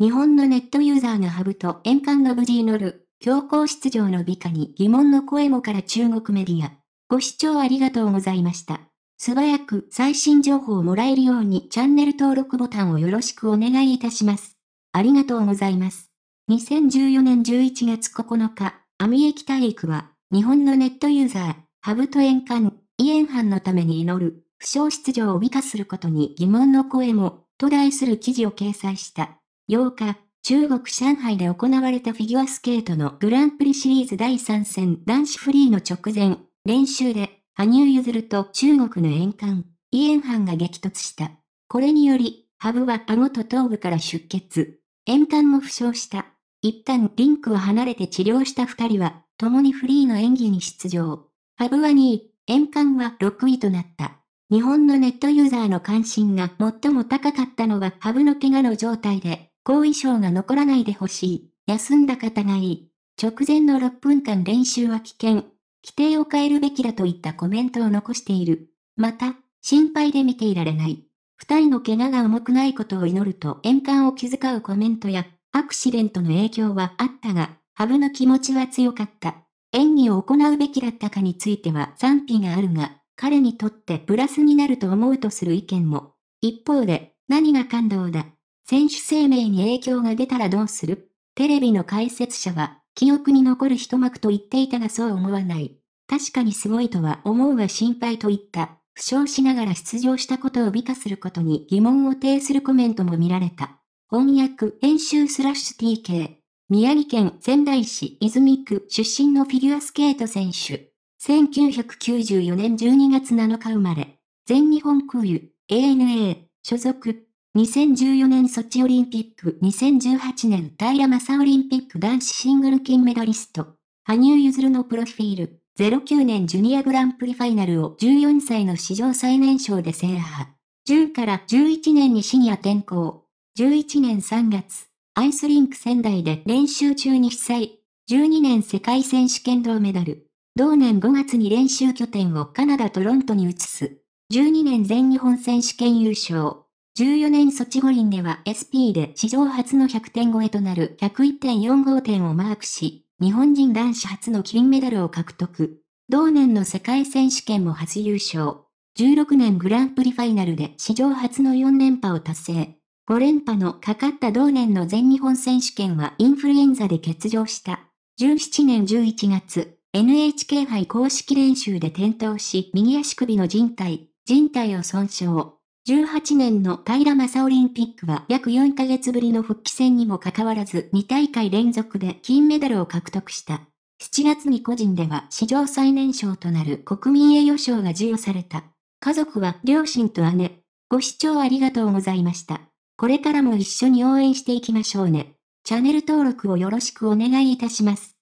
日本のネットユーザーがハブと円環が無事祈る、強行出場の美化に疑問の声もから中国メディア。ご視聴ありがとうございました。素早く最新情報をもらえるようにチャンネル登録ボタンをよろしくお願いいたします。ありがとうございます。2014年11月9日、アミエキ体育は、日本のネットユーザー、ハブと円環、イエンハンのために祈る、不詳出場を美化することに疑問の声も、と題する記事を掲載した。8日、中国上海で行われたフィギュアスケートのグランプリシリーズ第3戦男子フリーの直前、練習で、羽生譲ると中国の円環、イエンハンが激突した。これにより、ハブは顎と頭部から出血。円環も負傷した。一旦リンクを離れて治療した二人は、共にフリーの演技に出場。ハブは2位、円環は6位となった。日本のネットユーザーの関心が最も高かったのはハブの怪我の状態で、後遺症が残らないでほしい。休んだ方がいい。直前の6分間練習は危険。規定を変えるべきだといったコメントを残している。また、心配で見ていられない。二人の怪我が重くないことを祈ると円環を気遣うコメントや、アクシデントの影響はあったが、ハブの気持ちは強かった。演技を行うべきだったかについては賛否があるが、彼にとってプラスになると思うとする意見も。一方で、何が感動だ。選手生命に影響が出たらどうするテレビの解説者は、記憶に残る一幕と言っていたがそう思わない。確かにすごいとは思うが心配といった、負傷しながら出場したことを美化することに疑問を呈するコメントも見られた。翻訳、編集スラッシュ TK。宮城県仙台市泉区出身のフィギュアスケート選手。1994年12月7日生まれ。全日本空輸、ANA、所属、2014年ソチオリンピック、2018年平サオリンピック男子シングル金メダリスト、羽生結弦のプロフィール、09年ジュニアグランプリファイナルを14歳の史上最年少で制覇。10から11年にシニア転向。11年3月、アイスリンク仙台で練習中に被災。12年世界選手権銅メダル。同年5月に練習拠点をカナダ・トロントに移す。12年全日本選手権優勝。14年ソチ五輪では SP で史上初の100点超えとなる101.45点をマークし、日本人男子初の金メダルを獲得。同年の世界選手権も初優勝。16年グランプリファイナルで史上初の4連覇を達成。5連覇のかかった同年の全日本選手権はインフルエンザで欠場した。17年11月、NHK 杯公式練習で転倒し、右足首の人帯、人帯を損傷。1 8年の平正オリンピックは約4ヶ月ぶりの復帰戦にもかかわらず2大会連続で金メダルを獲得した。7月に個人では史上最年少となる国民栄誉賞が授与された。家族は両親と姉。ご視聴ありがとうございました。これからも一緒に応援していきましょうね。チャンネル登録をよろしくお願いいたします。